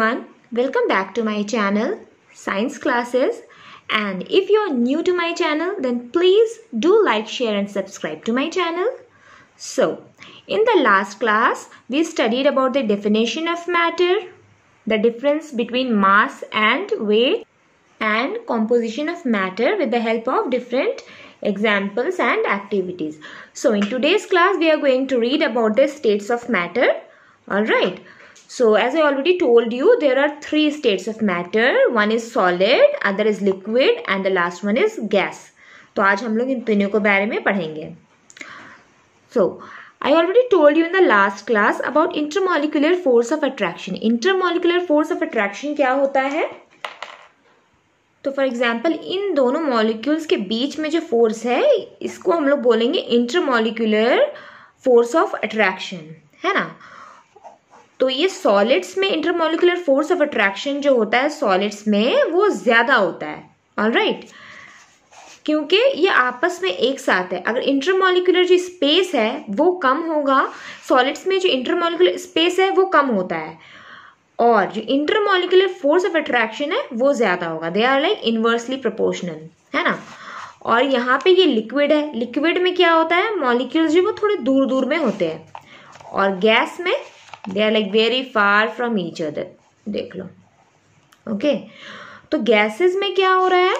everyone, welcome back to my channel Science Classes and if you're new to my channel then please do like, share and subscribe to my channel. So, in the last class we studied about the definition of matter, the difference between mass and weight and composition of matter with the help of different examples and activities. So, in today's class we are going to read about the states of matter. Alright, So as I already told you, there are three states of matter. One is solid, other is liquid and the last one is gas. to aaj hum log in tino के bare mein padhenge So I already told you in the last class about intermolecular force of attraction. Intermolecular force of attraction kya hota hai तो for example इन दोनों molecules के बीच में जो force है इसको हम लोग बोलेंगे इंटरमोलिकुलर फोर्स ऑफ अट्रैक्शन है ना तो ये सॉलिड्स में इंटरमोलिकुलर फोर्स ऑफ अट्रैक्शन जो होता है सॉलिड्स में वो ज़्यादा होता है ऑल राइट right. क्योंकि ये आपस में एक साथ है अगर इंटरमोलिकुलर जो स्पेस है वो कम होगा सॉलिड्स में जो इंटरमोलिकुलर स्पेस है वो कम होता है और जो इंटरमोलिकुलर फोर्स ऑफ अट्रैक्शन है वो ज़्यादा होगा they are like inversely proportional है ना और यहाँ पे ये लिक्विड है लिक्विड में क्या होता है मॉलिक्यूल्स जो वो थोड़े दूर दूर में होते हैं और गैस में they are like very far from each other देख लो ओके तो गैसेस में क्या हो रहा है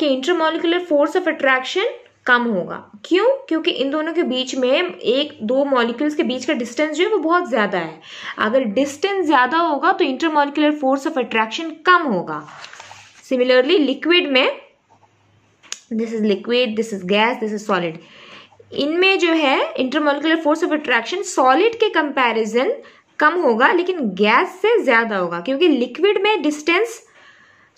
कि इंटरमोलिकुलर फोर्स ऑफ अट्रैक्शन कम होगा क्यों क्योंकि इन दोनों के बीच में एक दो मॉलिक्यूल्स के बीच का डिस्टेंस जो है वो बहुत ज़्यादा है अगर डिस्टेंस ज़्यादा होगा तो इंटरमोलिकुलर फोर्स ऑफ अट्रैक्शन कम होगा सिमिलरली लिक्विड में this is liquid this is gas this is solid इनमें जो है intermolecular force of attraction solid के कंपेरिजन कम होगा लेकिन गैस से ज़्यादा होगा क्योंकि लिक्विड में डिस्टेंस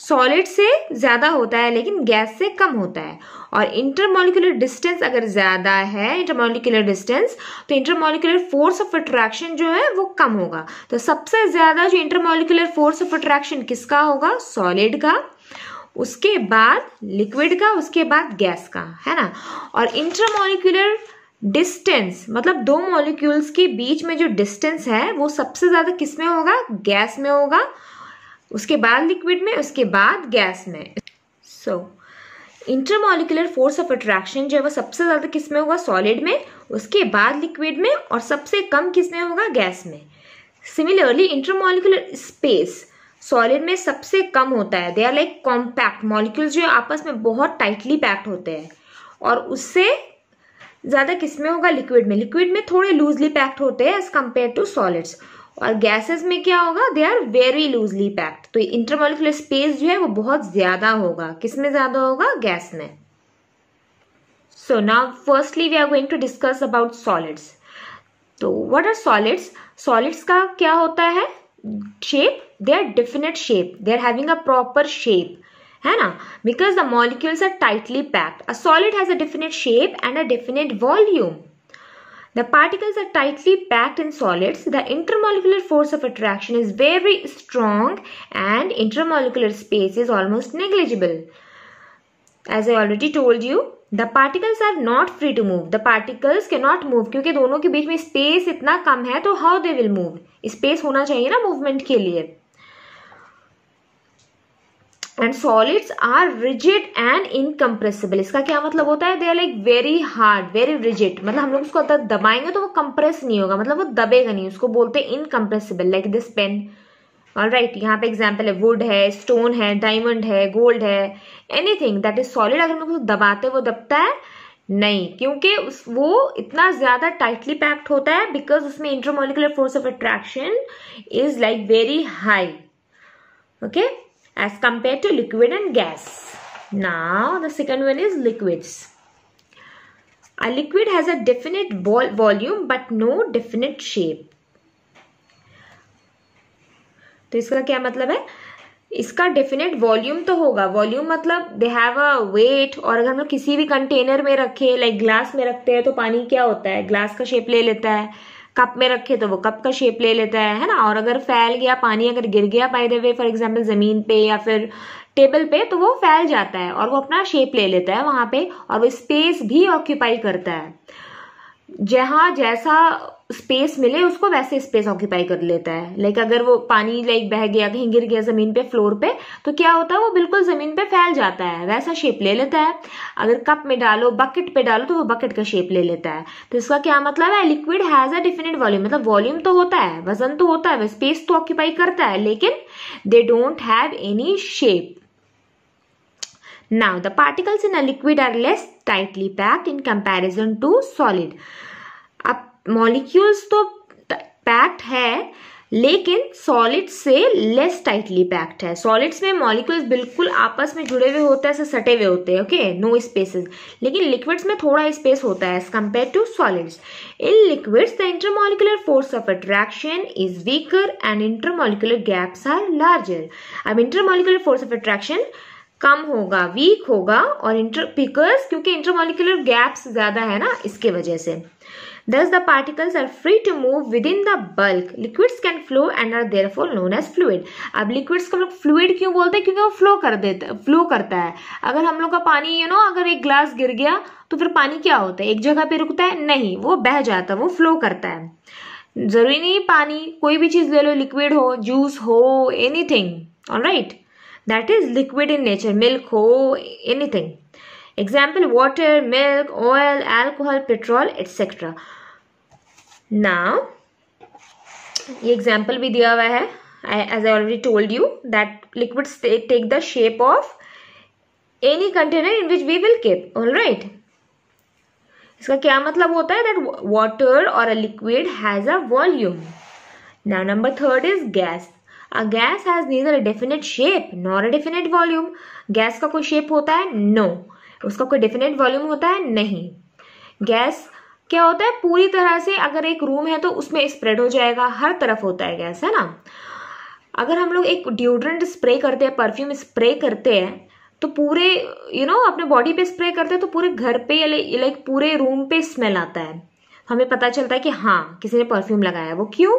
सॉलिड से ज़्यादा होता है लेकिन गैस से कम होता है और इंटरमोलिकुलर डिस्टेंस अगर ज़्यादा है इंटरमोलिकुलर डिस्टेंस तो इंटरमोलिकुलर फोर्स ऑफ अट्रैक्शन जो है वो कम होगा तो सबसे ज़्यादा जो इंटरमोलिकुलर फोर्स ऑफ अट्रैक्शन किसका होगा सॉलिड का उसके बाद लिक्विड का उसके बाद गैस का है ना और इंटरमोलिकुलर डिस्टेंस मतलब दो मॉलिक्यूल्स के बीच में जो डिस्टेंस है वो सबसे ज़्यादा किस में होगा गैस में होगा उसके बाद लिक्विड में उसके बाद गैस में so intermolecular force of attraction जो है वो सबसे ज़्यादा किस में होगा सॉलिड में उसके बाद लिक्विड में और सबसे कम किस में होगा गैस में सिमिलरली इंटरमोलिकुलर स्पेस सॉलिड में सबसे कम होता है they are like compact molecules जो आपस में बहुत टाइटली पैक्ड होते हैं और उससे ज़्यादा किस में होगा लिक्विड में लिक्विड में थोड़े लूजली पैक्ड होते हैं एज कम्पेयर टू सॉलिड्स और गैसेस में क्या होगा they are very loosely packed तो इंटरमोलिकुलर स्पेस जो है वो बहुत ज़्यादा होगा किस में ज़्यादा होगा गैस में so now firstly we are going to discuss about solids तो व्हाट आर सॉलिड्स सॉलिड्स का क्या होता है shape they are definite shape they are having a proper shape है because the molecules are tightly packed. A solid has a definite shape and a definite volume. The particles are tightly packed in solids. The intermolecular force of attraction is very strong and intermolecular space is almost negligible. As I already told you, the particles are not free to move. The particles cannot move क्योंकि दोनों के बीच में space इतना कम है तो how they will move? Space होना चाहिए ना movement के and solids are rigid and incompressible इसका क्या मतलब होता है they are like very hard very rigid मतलब हम लोग उसको दबाएंगे तो वो कंप्रेस नहीं होगा मतलब वो दबेगा नहीं उसको बोलते हैं incompressible like this pen all right यहाँ पे एग्जाम्पल है वुड है स्टोन है डायमंड है गोल्ड है एनीथिंग दैट इज सॉलिड अगर हम लोग दबाते हैं वो दबता है नहीं क्योंकि वो इतना ज्यादा टाइटली पैक्ड होता है बिकॉज उसमें intermolecular force of attraction is like very high okay as compared to liquid and gas. Now the second one is liquids. A liquid has a definite vol volume but no definite shape. तो इसका क्या मतलब है इसका definite volume तो होगा volume मतलब they have a wait और अगर हम लोग किसी भी कंटेनर में रखे लाइक like ग्लास में रखते हैं तो पानी क्या होता है ग्लास का शेप ले लेता है कप में रखे तो वो कप का शेप ले लेता है है ना और अगर फैल गया पानी अगर गिर गया by the way for example ज़मीन पे या फिर टेबल पे तो वो फैल जाता है और वो अपना शेप ले लेता है वहां पे और वो स्पेस भी ऑक्यूपाई करता है जहां जैसा स्पेस मिले उसको वैसे स्पेस ऑक्यूपाई कर लेता है लाइक अगर वो पानी लाइक बह गया कहीं गिर गया जमीन पे फ्लोर पे तो क्या होता है वो बिल्कुल जमीन पे फैल जाता है वैसा शेप ले लेता है अगर कप में डालो बकेट पे डालो तो वो बकेट का शेप ले लेता है तो इसका क्या मतलब है liquid has a definite volume मतलब वॉल्यूम तो होता है वजन तो होता है स्पेस तो ऑक्यूपाई करता है लेकिन they don't have any shape Now the particles in a liquid are less tightly packed in comparison to solid. अब molecules तो packed है लेकिन solid से less tightly packed है. Solids में molecules बिल्कुल आपस में जुड़े हुए होते हैं से सटे हुए होते हैं okay no spaces. लेकिन liquids में थोड़ा space होता है as compared to solids. In liquids the intermolecular force of attraction is weaker and intermolecular gaps are larger. अब intermolecular force of attraction कम होगा वीक होगा और इंटर पिकर्स क्योंकि इंटरमोलिकुलर गैप्स ज्यादा है ना इसके वजह से particles are free to move within the bulk liquids can flow and are therefore known as fluid अब लिक्विड्स को हम लोग फ्लूड क्यों बोलते हैं क्योंकि वो फ्लो कर देता फ्लो करता है अगर हम लोग का पानी यू you नो know, अगर एक ग्लास गिर गया तो फिर पानी क्या होता है एक जगह पे रुकता है नहीं वो बह जाता है वो फ्लो करता है जरूरी नहीं पानी कोई भी चीज़ ले लो लिक्विड हो जूस हो anything right that is liquid in nature milk ho anything example water milk oil alcohol petrol etc now ये एग्जाम्पल भी दिया हुआ है as I already told you that liquids take the shape of any container in which we will keep all right इसका क्या मतलब होता है दैट वाटर और a liquid has a volume now number third is gas a gas has neither a definite shape nor a definite volume gas का कोई shape होता है नो no. उसका कोई डेफिनेट वॉल्यूम होता है नहीं गैस क्या होता है पूरी तरह से अगर एक रूम है तो उसमें स्प्रेड हो जाएगा हर तरफ होता है गैस है ना अगर हम लोग एक डिओड्रेंट स्प्रे करते हैं परफ्यूम स्प्रे करते हैं तो पूरे यू you नो know, अपने बॉडी पे स्प्रे करते हैं तो पूरे घर पे लाइक पूरे रूम पे स्मेल आता है हमें पता चलता है कि हाँ किसी ने परफ्यूम लगाया वो क्यों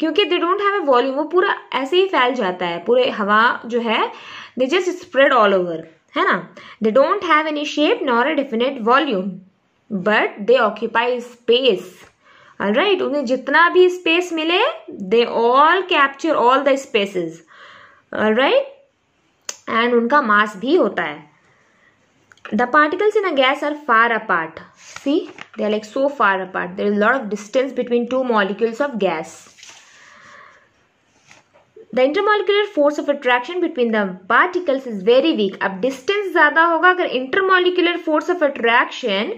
क्योंकि they don't have a volume वो पूरा ऐसे ही फैल जाता है पूरे हवा जो है they just spread all over है ना they don't have any shape nor a definite volume but they occupy space right उन्हें जितना भी स्पेस मिले they all capture all the spaces right and उनका मास भी होता है the particles in a gas are far apart see they are like so far apart there is lot of distance between two molecules of gas the intermolecular force of attraction between the particles is very weak अब distance ज्यादा होगा अगर intermolecular force of attraction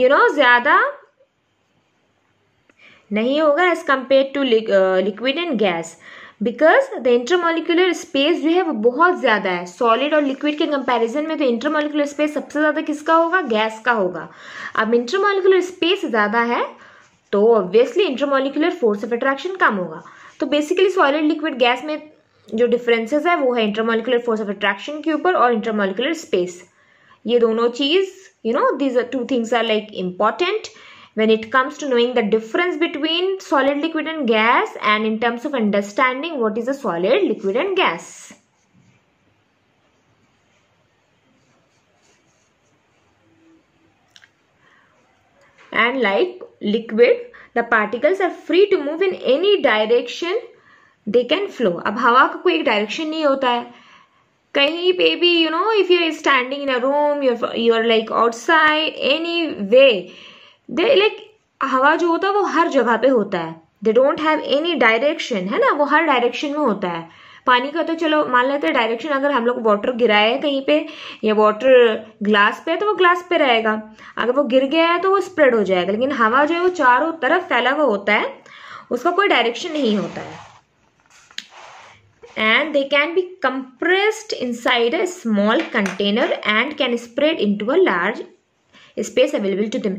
you know ज्यादा नहीं होगा as compare to liquid and gas because the intermolecular space जो है वो बहुत ज़्यादा है सॉलिड और लिक्विड के कंपेरिजन में तो इंटरमोलिकुलर स्पेस सबसे ज़्यादा किसका होगा गैस का होगा अब इंटरमोलिकुलर स्पेस ज़्यादा है तो obviously intermolecular force of attraction कम होगा तो बेसिकली सॉलिड लिक्विड गैस में जो डिफरेंसेस है वो है इंटरमोलिकुलर फोर्स ऑफ अट्रैक्शन के ऊपर और इंटरमोलिकुलर स्पेस ये दोनों चीज you know these are two things are like important when it comes to knowing the difference between solid liquid and gas and in terms of understanding what is a solid liquid and gas and like liquid the particles are free to move in any direction they can flow अब हवा का कोई एक direction नहीं होता है कहीं पे भी you know if you standing in a room you are like outside anyway they like हवा जो होता है वो हर जगह पे होता है they don't have any direction है ना वो हर डायरेक्शन में होता है पानी का तो चलो मान लेते हैं डायरेक्शन अगर हम लोग वाटर गिराए हैं कहीं पे या वाटर ग्लास पे है तो वो ग्लास पे रहेगा अगर वो गिर गया है तो वो स्प्रेड हो जाएगा लेकिन हवा जो है वो चारों तरफ फैला हुआ होता है उसका कोई डायरेक्शन नहीं होता है and can be compressed inside a small container and can spread into a large space available to them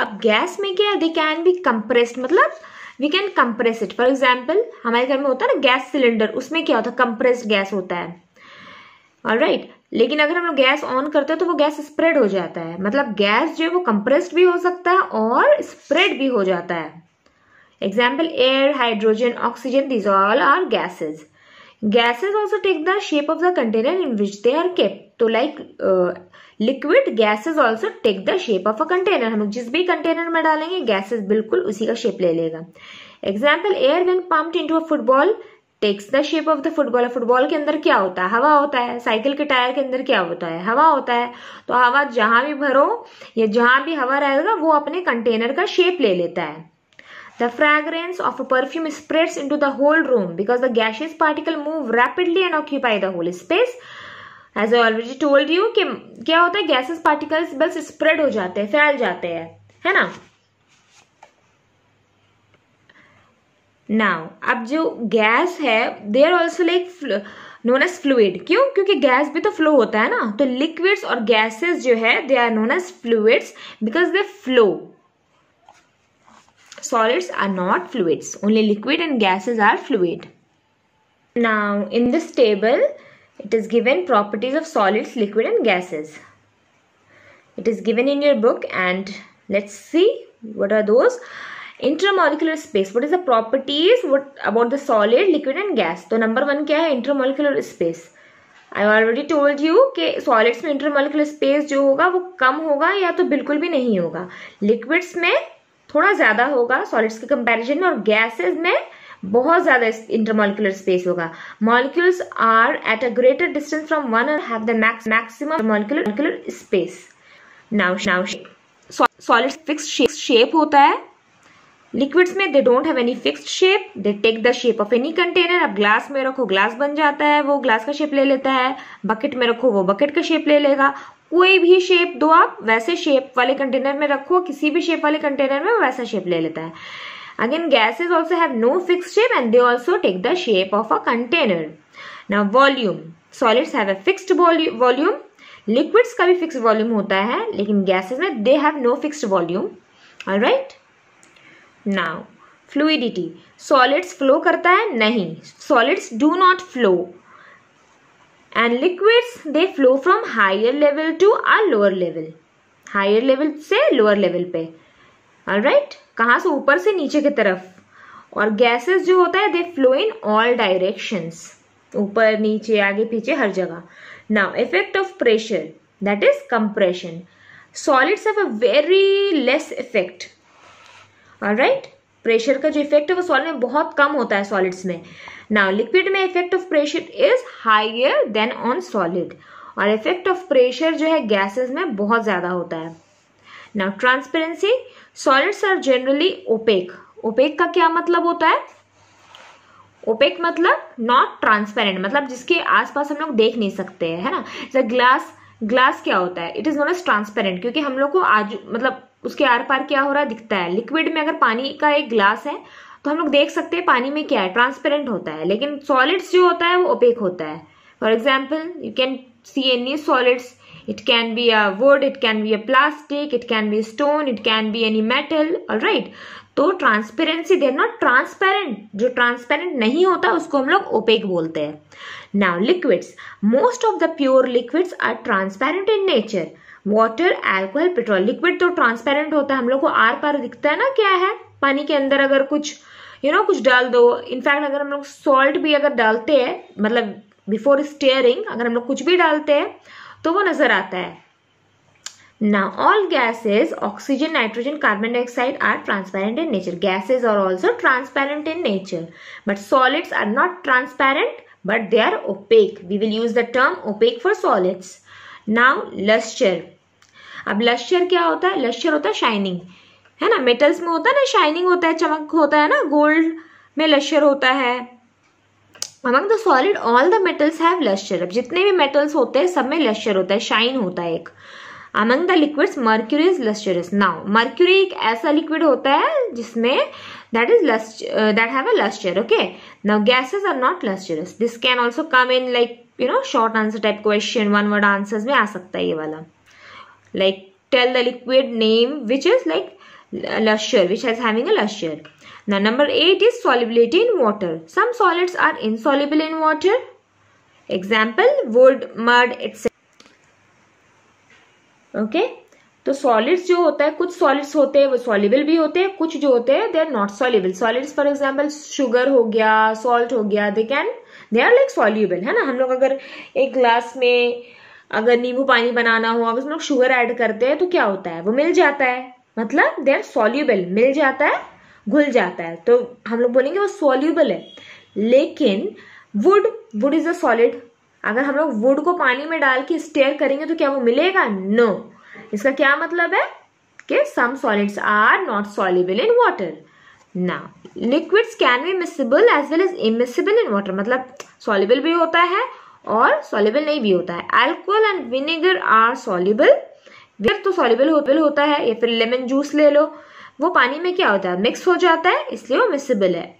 अब गैस में क्या है दे कैन बी कंप्रेस्ड मतलब we can compress it for example हमारे घर में होता है ना गैस सिलेंडर उसमें क्या होता है कंप्रेस्ड गैस होता है ऑल राइट right. लेकिन अगर हम लोग गैस ऑन करते हैं तो वो गैस स्प्रेड हो जाता है मतलब गैस जो है वो कंप्रेस्ड भी हो सकता है और स्प्रेड भी हो जाता है example air hydrogen oxygen these all are gases gases also take the shape of the container in which they are kept तो like uh, liquid gases also take the shape of a container हम जिस भी container में डालेंगे gases बिल्कुल उसी का shape ले लेगा example air when pumped into a football takes the shape of the football football के अंदर क्या होता है हवा होता है साइकिल के टायर के अंदर क्या होता है हवा होता है तो हवा जहां भी भरो या जहां भी हवा रहेगा वो अपने कंटेनर का शेप ले लेता है The fragrance of a perfume spreads into the whole room because the gaseous particle move rapidly and occupy the whole space. As I already told you कि क्या होता है गैसेस पार्टिकल्स बस स्प्रेड हो जाते हैं फैल जाते हैं है ना नाउ अब जो गैस है they are also like known as fluid क्यों क्योंकि गैस भी तो फ्लो होता है ना तो लिक्विड्स और गैसेस जो है they are known as fluids because they flow solids are not fluids only liquid and gases are fluid now in this table It is given properties of solids, liquid and gases. It is given in your book and let's see what are those intramolecular space what is the properties what about the solid liquid and gas तो number one क्या है intramolecular space I already told you कि solids में intermolecular space जो होगा वो कम होगा या तो बिल्कुल भी नहीं होगा लिक्विड्स में थोड़ा ज़्यादा होगा सॉलिड्स के कंपैरिजन में और गैसेस में बहुत ज्यादा इंटरमोलिकुलर स्पेस होगा molecules are at a greater distance from one and have the maximum molecular space now now solid fix shape होता है लिक्विड्स में they don't have any fixed shape they take the shape of any container अब glass में रखो glass बन जाता है वो ग्लास का शेप ले लेता है बकेट में रखो वो बकेट का शेप ले लेगा कोई भी शेप दो आप वैसे शेप वाले कंटेनर में रखो किसी भी शेप वाले कंटेनर में वैसा शेप ले लेता है Again, gases also have no fixed shape and they also take the shape of a container. Now, volume. Solids have a fixed volume. Liquids ka bhi fixed volume hota hai lekin gases mein they have no fixed volume. all right Now, fluidity. Solids flow karta hai nahi Solids do not flow. And liquids they flow from higher level to a lower level. Higher level se lower level pe all right कहाँ से ऊपर से नीचे की तरफ और gases जो होता है they flow in all directions ऊपर नीचे आगे पीछे हर जगह now effect of pressure that is compression solids have a very less effect right pressure का जो इफेक्ट है वो सॉलिड में बहुत कम होता है सॉलिड्स में नाउ लिक्विड में effect of pressure is higher than on solid और इफेक्ट ऑफ प्रेशर जो है गैसेस में बहुत ज़्यादा होता है ना transparency solids are generally opaque opaque का क्या मतलब होता है ओपेक मतलब नॉट ट्रांसपेरेंट मतलब जिसके आसपास हम लोग देख नहीं सकते हैं है ना जैसे ग्लास ग्लास क्या होता है it is known as transparent क्योंकि हम लोग को आज मतलब उसके आर पार क्या हो रहा है दिखता है लिक्विड में अगर पानी का एक ग्लास है तो हम लोग देख सकते हैं पानी में क्या है ट्रांसपेरेंट होता है लेकिन सॉलिड्स जो होता है वो ओपेक होता है for example you can see any solids It can be a wood, it can be a plastic, it can be stone, it can be any metal, right तो ट्रांसपेरेंसी देर नॉट ट्रांसपेरेंट जो transparent नहीं होता उसको हम लोग opaque बोलते हैं now liquids most of the pure liquids are transparent in nature water alcohol petrol liquid तो ट्रांसपेरेंट होता है हम लोग को आर पार दिखता है ना क्या है पानी के अंदर अगर कुछ यू you नो know, कुछ डाल दो इनफैक्ट अगर हम लोग सॉल्ट भी अगर डालते हैं मतलब बिफोर स्टेयरिंग अगर हम लोग कुछ भी डालते हैं तो वो नजर आता है ना all gases oxygen nitrogen carbon dioxide are transparent in nature gases are also transparent in nature but solids are not transparent but they are opaque we will use the term opaque for solids now lustre अब lustre क्या होता है lustre होता है shining है ना metals में होता है ना शाइनिंग होता है चमक होता है ना गोल्ड में लश्चर होता है among the solid all the metals have lustre अब जितने भी मेटल्स होते हैं सब में लेस्चर होता है शाइन होता है एक among the liquids mercury is lustrous now mercury एक ऐसा लिक्विड होता है जिसमें that is that have a lustre okay now gases are not lustrous this can also come in like you know short answer type question one word answers में आ सकता है ये वाला like tell the liquid name which is like lustre which has having a lustre Now number 8 is solubility in water. Some solids are insoluble in water. Example wood, mud, etc. Okay okay? तो solids जो होता है कुछ solids होते हैं वो soluble भी होते हैं कुछ जो होते हैं they are not soluble solids for example sugar हो गया सॉल्ट हो गया they can they are like soluble है ना हम लोग अगर एक ग्लास में अगर नींबू पानी बनाना हो अगर उसमें लोग शुगर ऐड करते हैं तो क्या होता है वो मिल जाता है मतलब दे आर सॉल्यूबल मिल जाता है घुल जाता है तो हम लोग बोलेंगे वो सोल्यूबल है लेकिन wood wood is a solid अगर हम लोग वुड को पानी में डाल के स्टेयर करेंगे तो क्या वो मिलेगा नो no. इसका क्या मतलब है कि some solids are not soluble in water ना liquids can be miscible as well as immiscible in water मतलब सॉल्यूबल भी होता है और सॉल्यूबल नहीं भी होता है alcohol and vinegar are soluble तो सॉल्यूबल होता है या फिर लेमन जूस ले लो वो पानी में क्या होता है मिक्स हो जाता है इसलिए वो मिसिबल है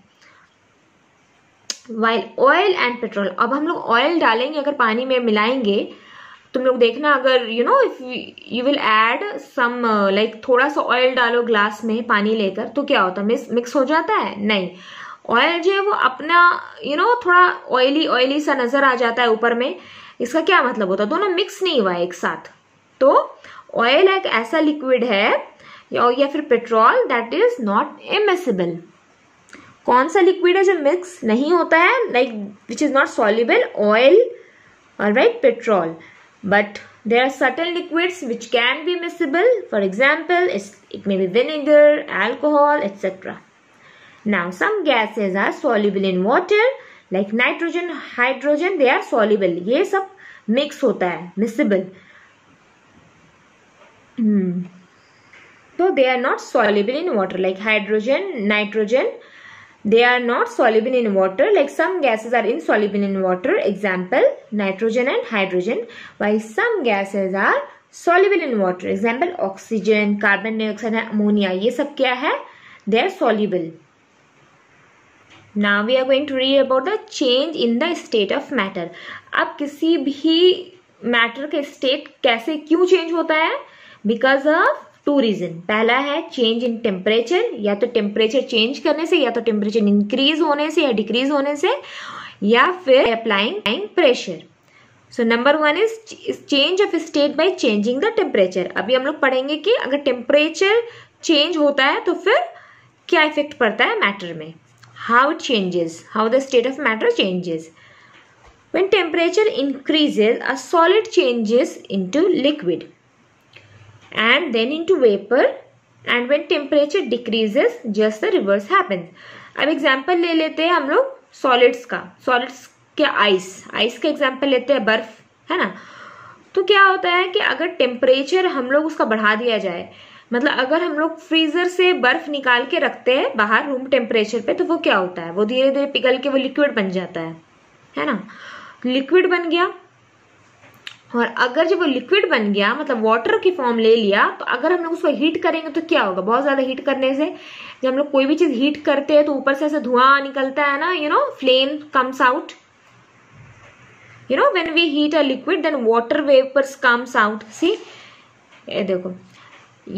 वाइल ऑयल एंड पेट्रोल अब हम लोग ऑयल डालेंगे अगर पानी में मिलाएंगे तुम लोग देखना अगर you know if you will add some like थोड़ा सा ऑयल डालो ग्लास में पानी लेकर तो क्या होता है मिक्स हो जाता है नहीं ऑयल जो है वो अपना यू you नो know, थोड़ा ऑयली ऑयली सा नजर आ जाता है ऊपर में इसका क्या मतलब होता है दोनों मिक्स नहीं हुआ है एक साथ तो ऑयल एक ऐसा लिक्विड है और या फिर petrol that is not immiscible कौन सा लिक्विड है जो मिक्स नहीं होता है like which is not soluble oil और right petrol but there are certain liquids which can be miscible for example it may be vinegar alcohol etcetera now some gases are soluble in water like nitrogen hydrogen they are soluble ये सब mix होता है miscible hmm hmm. तो they are not soluble in water like hydrogen nitrogen they are not soluble in water like some gases are insoluble in water example nitrogen and hydrogen while some gases are soluble in water example oxygen carbon dioxide and ammonia ये सब क्या है they are soluble now we are going to read about the change in the state of matter अब किसी भी matter का state कैसे क्यों चेंज होता है बिकॉज ऑफ टू रीजन पहला है चेंज इन टेम्परेचर या तो टेम्परेचर चेंज करने से या तो टेम्परेचर इंक्रीज होने से या डिक्रीज होने से या फिर applying pressure so number one is change of state by changing the temperature अभी हम लोग पढ़ेंगे कि अगर टेम्परेचर चेंज होता है तो फिर क्या इफेक्ट पड़ता है मैटर में how changes how the state of matter changes when temperature increases solid changes in to liquid and then into vapor and when temperature decreases just the reverse happens. अब example ले लेते हैं हम लोग solids का solids के ice ice का example लेते हैं बर्फ है ना तो क्या होता है कि अगर टेम्परेचर हम लोग उसका बढ़ा दिया जाए मतलब अगर हम लोग फ्रीजर से बर्फ निकाल के रखते हैं बाहर रूम टेम्परेचर पे तो वो क्या होता है वो धीरे धीरे पिघल के वो लिक्विड बन जाता है है ना लिक्विड बन गया और अगर जब वो लिक्विड बन गया मतलब वाटर की फॉर्म ले लिया तो अगर हम लोग उसको हीट करेंगे तो क्या होगा बहुत ज्यादा हीट करने से जब हम लोग कोई भी चीज हीट करते हैं तो ऊपर से ऐसे धुआं निकलता है ना you know flame comes out you know when we heat a liquid then water vapours comes out see ये देखो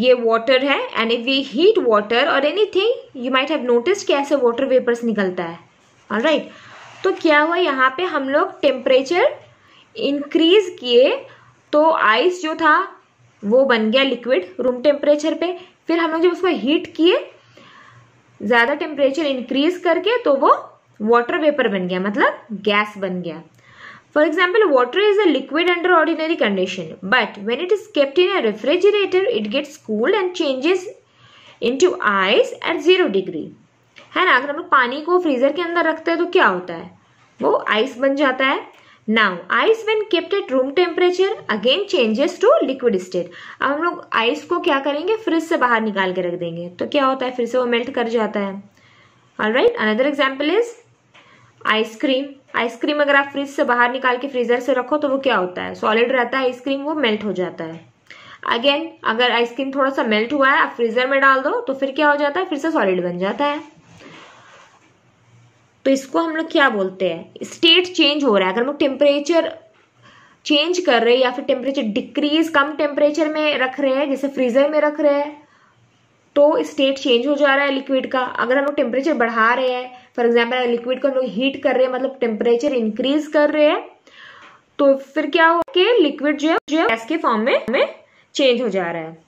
ये वाटर है and if we heat water और anything you might have notice कि ऐसे वाटर वेपर्स निकलता है right right. तो क्या हुआ यहाँ पे हम लोग टेम्परेचर इंक्रीज किए तो आइस जो था वो बन गया लिक्विड रूम टेम्परेचर पे फिर हम लोग जब उसको हीट किए ज़्यादा टेम्परेचर इंक्रीज करके तो वो वाटर वेपर बन गया मतलब गैस बन गया for example water is a liquid under ordinary condition but when it is kept in refrigerator it gets cooled and changes in into ice at zero degree है ना अगर हम लोग पानी को फ्रीजर के अंदर रखते हैं तो क्या होता है वो आइस बन जाता है now ice when kept at room temperature again changes to liquid state अब हम लोग आइस को क्या करेंगे फ्रिज से बाहर निकाल के रख देंगे तो क्या होता है फिर से वो मेल्ट कर जाता है all right another example is ice cream ice cream अगर आप फ्रिज से बाहर निकाल के फ्रीजर से रखो तो वो क्या होता है सॉलिड रहता है आइसक्रीम वो मेल्ट हो जाता है अगेन अगर आइसक्रीम थोड़ा सा मेल्ट हुआ है आप फ्रीजर में डाल दो तो फिर क्या हो जाता है फिर से सॉलिड बन जाता है तो इसको हम लोग क्या बोलते हैं स्टेट चेंज हो रहा है अगर हम लोग टेम्परेचर चेंज कर रहे हैं या फिर टेम्परेचर डिक्रीज कम टेम्परेचर में रख रहे हैं जैसे फ्रीजर में रख रहे हैं तो स्टेट चेंज हो जा रहा है लिक्विड का अगर हम लोग टेम्परेचर बढ़ा रहे हैं फॉर एग्जाम्पल लिक्विड को हम लोग हीट कर रहे हैं मतलब टेम्परेचर इंक्रीज कर रहे हैं तो फिर क्या हो कि लिक्विड जो है जो गैस के फॉर्म में, में चेंज हो जा रहा है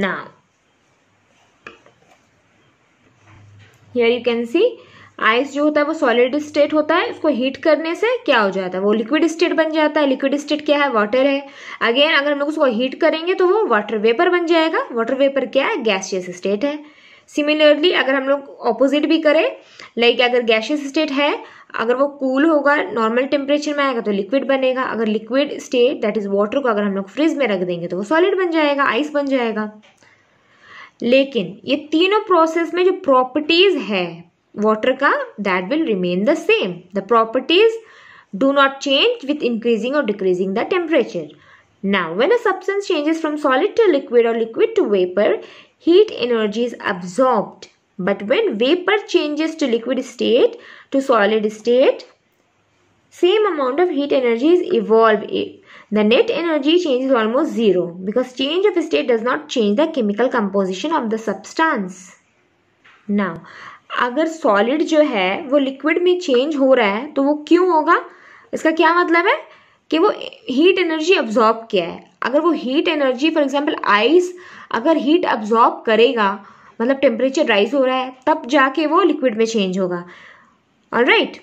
ना here you can see ice जो होता है वो सॉलिड स्टेट होता है उसको हीट करने से क्या हो जाता है वो लिक्विड स्टेट बन जाता है लिक्विड स्टेट क्या है वाटर है अगेन अगर हम लोग उसको हीट करेंगे तो वो वाटर वेपर बन जाएगा वाटर वेपर क्या है गैशियस स्टेट है सिमिलरली अगर हम लोग ऑपोजिट भी करें लाइक अगर गैशियस स्टेट है अगर वो कूल cool होगा नॉर्मल टेम्परेचर में आएगा तो लिक्विड बनेगा अगर liquid state that is water को अगर हम लोग फ्रिज में रख देंगे तो वो सॉलिड बन जाएगा आइस बन जाएगा लेकिन ये तीनों प्रोसेस में जो प्रॉपर्टीज है वाटर का that will remain the same the properties do not change with increasing और decreasing the temperature now when a substance changes from solid to liquid और liquid to vapour heat energy is absorbed but when vapour changes to liquid state to solid state same amount of heat energy is evolved if the net energy change is almost zero because change of state does not change the chemical composition of the substance. Now, अगर solid जो है वो liquid में change हो रहा है तो वो क्यों होगा इसका क्या मतलब है कि वो हीट एनर्जी अब्जॉर्ब किया है अगर वो heat energy for example ice अगर हीट अब्जॉर्ब करेगा मतलब टेम्परेचर राइज हो रहा है तब जाके वो लिक्विड में चेंज होगा ऑल राइट right?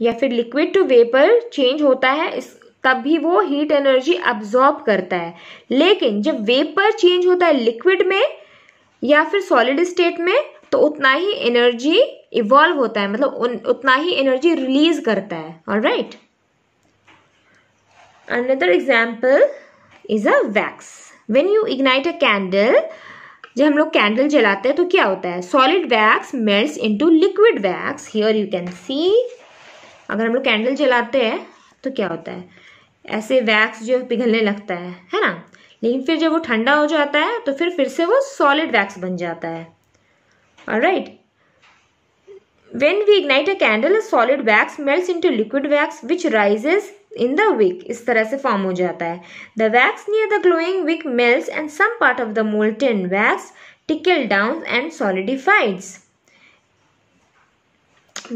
या फिर लिक्विड टू वेपर चेंज होता है इस तब भी वो हीट एनर्जी अब्जॉर्ब करता है लेकिन जब वेपर चेंज होता है लिक्विड में या फिर सॉलिड स्टेट में तो उतना ही एनर्जी इवॉल्व होता है मतलब उतना ही एनर्जी रिलीज करता है और right another example is a wax when you ignite a candle जब हम लोग कैंडल जलाते हैं तो क्या होता है solid wax in to liquid wax here you can see अगर हम लोग कैंडल जलाते हैं तो क्या होता है ऐसे वैक्स जो पिघलने लगता है है ना लेकिन फिर जब वो ठंडा हो जाता है तो फिर फिर से वो सॉलिड वैक्स बन जाता है और right when we ignite a candle solid wax melt to liquid wax which rises in the wick इस तरह से फॉर्म हो जाता है the wax near the glowing wick melts and some part of the molten wax trickle down and solidifies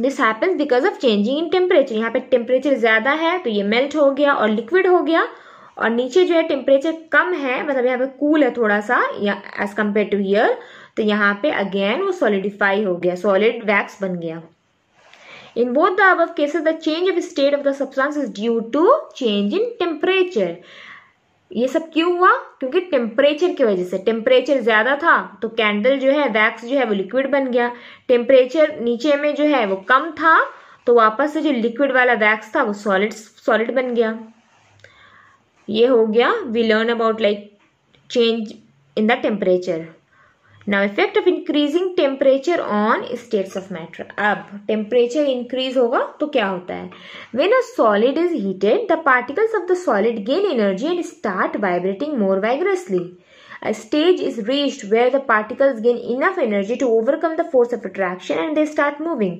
this happens because of changing in temperature यहाँ पे temperature ज़्यादा है तो ये मेल्ट हो गया और लिक्विड हो गया और नीचे जो है टेम्परेचर कम है मतलब यहाँ पे कूल है थोड़ा सा एज कम्पेयर टू हियर तो यहाँ पे अगेन वो सॉलिडिफाई हो गया सॉलिड वैक्स बन गया इन बोथ द अब cases the change of state of the substance is due to change in temperature ये सब क्यों हुआ क्योंकि टेम्परेचर की वजह से टेम्परेचर ज़्यादा था तो कैंडल जो है वैक्स जो है वो लिक्विड बन गया टेम्परेचर नीचे में जो है वो कम था तो वापस से जो लिक्विड वाला वैक्स था वो सॉलिड सॉलिड बन गया ये हो गया we learn about like change in the temperature now effect of increasing temperature on states of matter अब टेम्परेचर इंक्रीज होगा तो क्या होता है when a solid is heated the particles of the solid gain energy and start vibrating more vigorously A stage is reached where the particles gain enough energy to overcome the force of attraction and they start moving.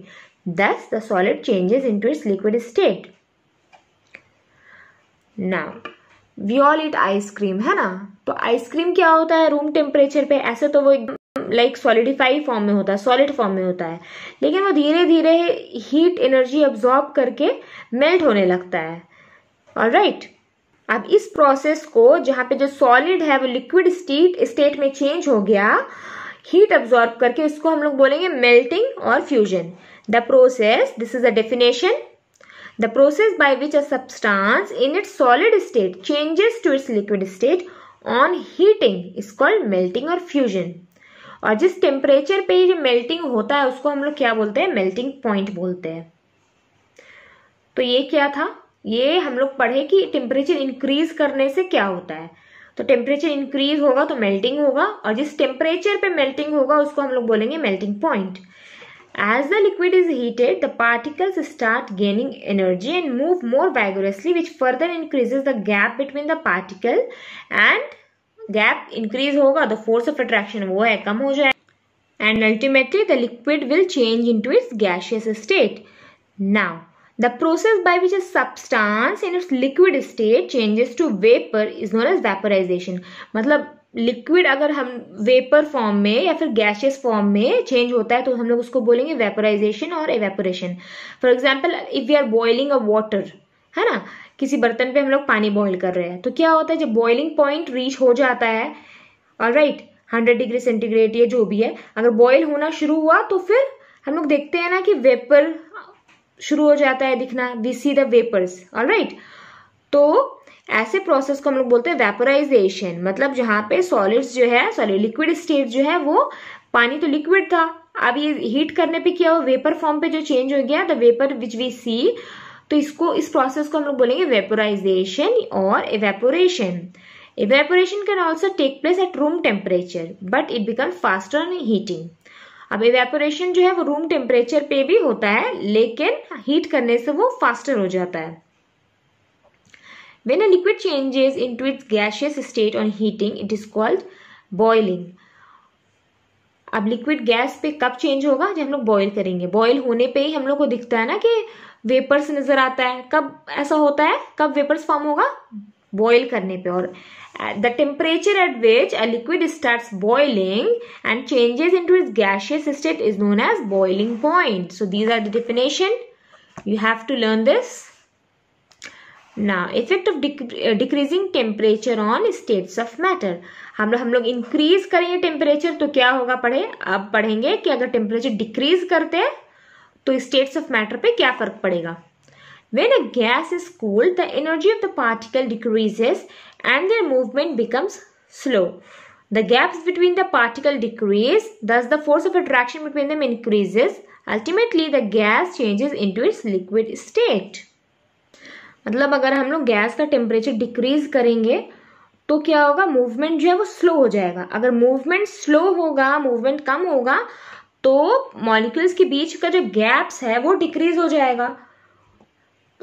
Thus, the solid changes into its liquid state. Now, we all eat ice cream, है ना तो ice cream क्या होता है room temperature पे ऐसे तो वो लाइक सॉलिडिफाई फॉर्म में होता है सॉलिड फॉर्म में होता है लेकिन वो धीरे धीरे हीट एनर्जी अब्जॉर्ब करके मेल्ट होने लगता है और राइट अब इस प्रोसेस को जहाँ पे जो सॉलिड है वो लिक्विड स्टेट स्टेट में चेंज हो गया हीट अब्जॉर्ब करके इसको हम लोग बोलेंगे मेल्टिंग और fusion the process this is a definition the process by which a substance in its solid state changes to its liquid state on heating is called melting और fusion और जिस temperature पे ये मेल्टिंग होता है उसको हम लोग क्या बोलते हैं मेल्टिंग पॉइंट बोलते हैं तो ये क्या था ये हम लोग पढ़े कि टेम्परेचर इंक्रीज करने से क्या होता है तो टेम्परेचर इंक्रीज होगा तो मेल्टिंग होगा और जिस टेम्परेचर पे मेल्टिंग होगा उसको हम लोग बोलेंगे melting point As the liquid is heated, the particles start gaining energy and move more vigorously which further increases the gap between the particle and gap increase होगा the force of attraction वो है कम हो and ultimately the liquid will change into its gaseous state. Now the process by which a substance in its liquid state changes to vapor is known as vaporization. मतलब liquid अगर हम vapour form में या फिर gases form में change होता है तो हम लोग उसको बोलेंगे वेपराइजेशन और evaporation for example if you are boiling a water है ना किसी बर्तन पे हम लोग पानी बॉइल कर रहे हैं तो क्या होता है जब बॉइलिंग पॉइंट रीच हो जाता है और राइट हंड्रेड डिग्री सेंटीग्रेड या जो भी है अगर बॉयल होना शुरू हुआ तो फिर हम लोग देखते हैं ना कि वेपर शुरू हो जाता है दिखना we see the vapours all right तो ऐसे प्रोसेस को हम लोग बोलते हैं वेपोराइजेशन मतलब जहाँ पे सॉलिड्स जो है सॉरी लिक्विड स्टेट जो है वो पानी तो लिक्विड था अब ये हीट करने पे क्या हो वेपर फॉर्म पे जो चेंज हो गया the vapour which we see तो इसको इस प्रोसेस को हम लोग बोलेंगे वेपोराइजेशन और evaporation evaporation can also take place at room temperature but it become faster in heating अब एवेपोरेशन जो है वो रूम टेम्परेचर पे भी होता है लेकिन हीट करने से वो फास्टर हो जाता है when a liquid changes into its gaseous state on heating it is called boiling अब लिक्विड गैस पे कब चेंज होगा जब हम लोग बॉयल करेंगे बॉयल होने पे ही हम लोग को दिखता है ना कि वेपर्स नजर आता है कब ऐसा होता है कब वेपर्स फॉर्म होगा बॉयल करने पे और the temperature at which a liquid start boiling and changes in to is gaseous state is known as boiling point so these are the definition you have to learn this ना effect of decreasing temperature on states of matter हम लोग हम लोग increase करेंगे temperature तो क्या होगा पढ़े अब पढ़ेंगे कि अगर टेम्परेचर डिक्रीज करते हैं तो स्टेट्स ऑफ मैटर पे क्या फर्क पड़ेगा when a gas is cool the energy of the particle decreases and their movement becomes slow the gaps between the particle decrease thus the force of attraction between them increases ultimately the gas changes in to its liquid state मतलब अगर हम लोग gas का temperature decrease करेंगे तो क्या होगा movement जो है वो स्लो हो जाएगा अगर मूवमेंट स्लो होगा मूवमेंट कम होगा तो मॉलिक्यूल्स के बीच का जो गैप्स है वो डिक्रीज हो जाएगा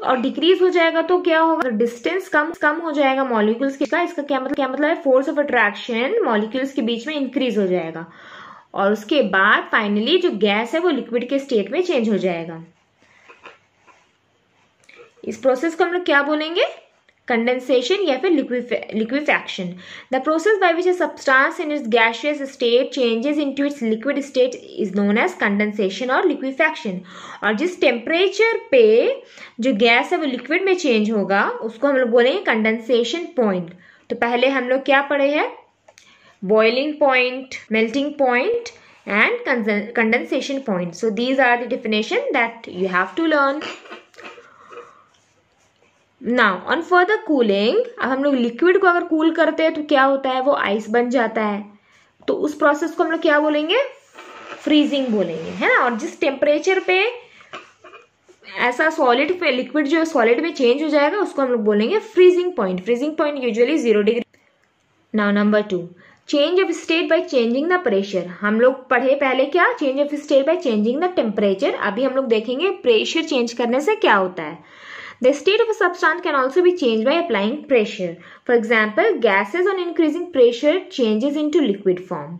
और डिक्रीज हो जाएगा तो क्या होगा डिस्टेंस कम कम हो जाएगा मॉलिक्यूल्स का इसका क्या मतलब क्या मतलब है फोर्स ऑफ अट्रैक्शन मॉलिक्यूल्स के बीच में इंक्रीज हो जाएगा और उसके बाद फाइनली जो गैस है वो लिक्विड के स्टेट में चेंज हो जाएगा इस प्रोसेस को हम लोग क्या बोलेंगे कंडेंसेशन या फिर liquefaction the process by which a substance in its gaseous state changes into its liquid state is known as condensation और लिक्विफैक्शन और जिस टेम्परेचर पे जो गैस है वो लिक्विड में चेंज होगा उसको हम लोग बोलेंगे कंडेंसेशन पॉइंट तो पहले हम लोग क्या पढ़े हैं boiling point melting point and condensation point so these are the definition that you have to learn now on further cooling अब हम लोग लिक्विड को अगर कूल करते हैं तो क्या होता है वो आइस बन जाता है तो उस प्रोसेस को हम लोग क्या बोलेंगे फ्रीजिंग बोलेंगे है ना और जिस टेम्परेचर पे ऐसा सॉलिड पे लिक्विड जो है सॉलिड में चेंज हो जाएगा उसको हम लोग बोलेंगे freezing point freezing point usually zero degree now number two change of state by changing the pressure हम लोग पढ़े पहले क्या change of state by changing the temperature अभी हम लोग देखेंगे प्रेशर चेंज करने से क्या होता है The state of a substance can also be changed by applying pressure. For example, gases on increasing pressure changes into liquid form.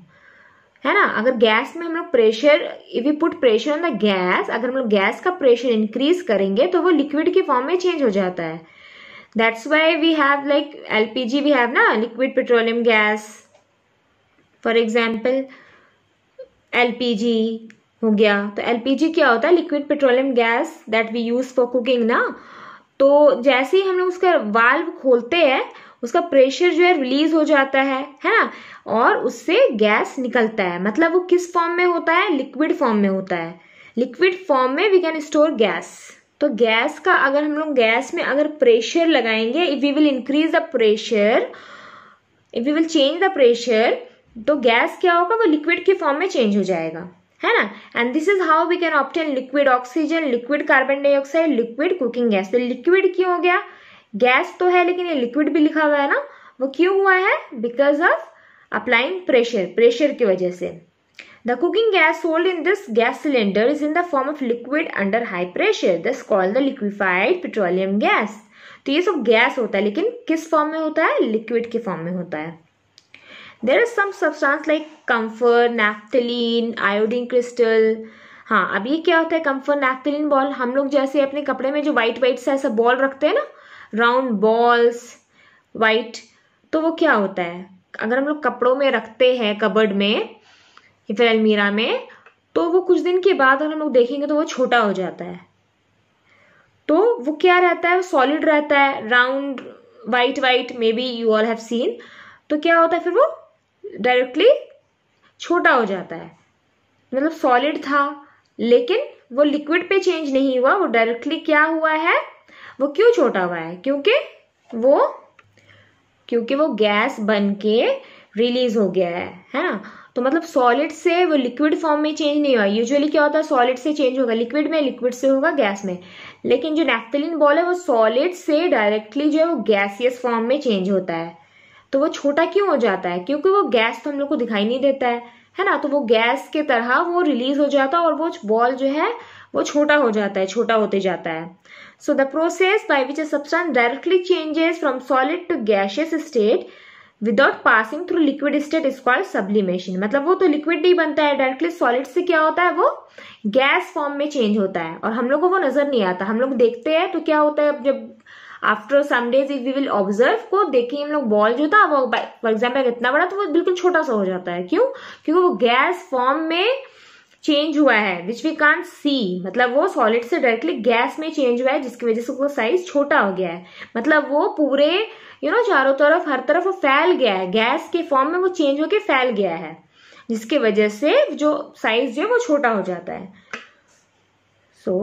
है ना अगर गैस में हम लोग pressure if you put pressure on the gas अगर हम लोग gas का प्रेशर इंक्रीज करेंगे तो वो लिक्विड के फॉर्म में चेंज हो जाता है that's why we have like LPG we have ना liquid petroleum gas for example LPG हो गया तो एलपीजी क्या होता है liquid petroleum gas that we use for cooking ना तो जैसे ही हम लोग उसका वाल्व खोलते हैं उसका प्रेशर जो है रिलीज हो जाता है है ना और उससे गैस निकलता है मतलब वो किस फॉर्म में होता है लिक्विड फॉर्म में होता है लिक्विड फॉर्म में वी कैन स्टोर गैस तो गैस का अगर हम लोग गैस में अगर प्रेशर लगाएंगे if we will increase the pressure if we will change the pressure तो गैस क्या होगा वो लिक्विड के फॉर्म में चेंज हो जाएगा है ना and this is how we can obtain liquid oxygen liquid carbon dioxide liquid cooking gas तो लिक्विड क्यों हो गया गैस तो है लेकिन ये लिक्विड भी लिखा हुआ है ना वो क्यों हुआ है because of applying pressure pressure की वजह से the cooking gas hold in this gas cylinder is in the form of liquid under high pressure this called the liquefied petroleum gas तो ये सब गैस होता है लेकिन किस फॉर्म में होता है लिक्विड के फॉर्म में होता है there is some like camphor naphthalene iodine crystal हाँ अब ये क्या होता है कम्फर नैफ्थलीन बॉल हम लोग जैसे अपने कपड़े में जो वाइट वाइट सा ऐसा बॉल रखते हैं ना राउंड बॉल्स वाइट तो वो क्या होता है अगर हम लोग कपड़ों में रखते हैं कबर्ड में या फिर अलमीरा में तो वो कुछ दिन के बाद अगर हम लोग देखेंगे तो वो छोटा हो जाता है तो वो क्या रहता है सॉलिड रहता है round white white may be you all have seen तो क्या होता है फिर वो डायरेक्टली छोटा हो जाता है मतलब सॉलिड था लेकिन वो लिक्विड पे चेंज नहीं हुआ वो डायरेक्टली क्या हुआ है वो क्यों छोटा हुआ है क्योंकि वो क्योंकि वो गैस बन के रिलीज हो गया है है ना तो मतलब सॉलिड से वो लिक्विड फॉर्म में चेंज नहीं हुआ यूजुअली क्या होता है सॉलिड से चेंज होगा लिक्विड में लिक्विड से होगा गैस में लेकिन जो नेफ्थलिन बॉल है वो सॉलिड से डायरेक्टली जो है वो गैसियस फॉर्म में चेंज होता है तो वो छोटा क्यों हो जाता है क्योंकि वो गैस तो हम लोग को दिखाई नहीं देता है है ना तो वो गैस के तरह वो रिलीज हो जाता है और वो बॉल जो है वो छोटा हो जाता है छोटा होते जाता है so the process by which a substance directly changes from solid to gaseous state without passing through liquid state is called sublimation मतलब वो तो लिक्विड नहीं बनता है डायरेक्टली सॉलिड से क्या होता है वो गैस फॉर्म में चेंज होता है और हम लोग को वो नजर नहीं आता हम लोग देखते हैं तो क्या होता है जब after some days if we will observe को देखिए हम लोग बॉल जो था वो फॉर एग्जाम्पल इतना बड़ा तो वो बिल्कुल छोटा सा हो जाता है क्यों क्योंकि वो गैस फॉर्म में चेंज हुआ है विच वी कांट सी मतलब वो सॉलिड से डायरेक्टली गैस में चेंज हुआ है जिसकी वजह से उसका साइज छोटा हो गया है मतलब वो पूरे यू नो चारों तरफ हर तरफ वो फैल गया है गैस के फॉर्म में वो चेंज होके फैल गया है जिसके वजह से जो साइज जो है वो छोटा हो जाता है so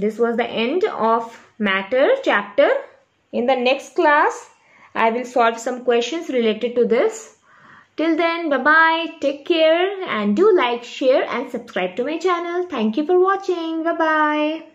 this was the end of matter chapter. In the next class, I will solve some questions related to this. Till then, bye-bye, take care and do like, share and subscribe to my channel. Thank you for watching. Bye-bye.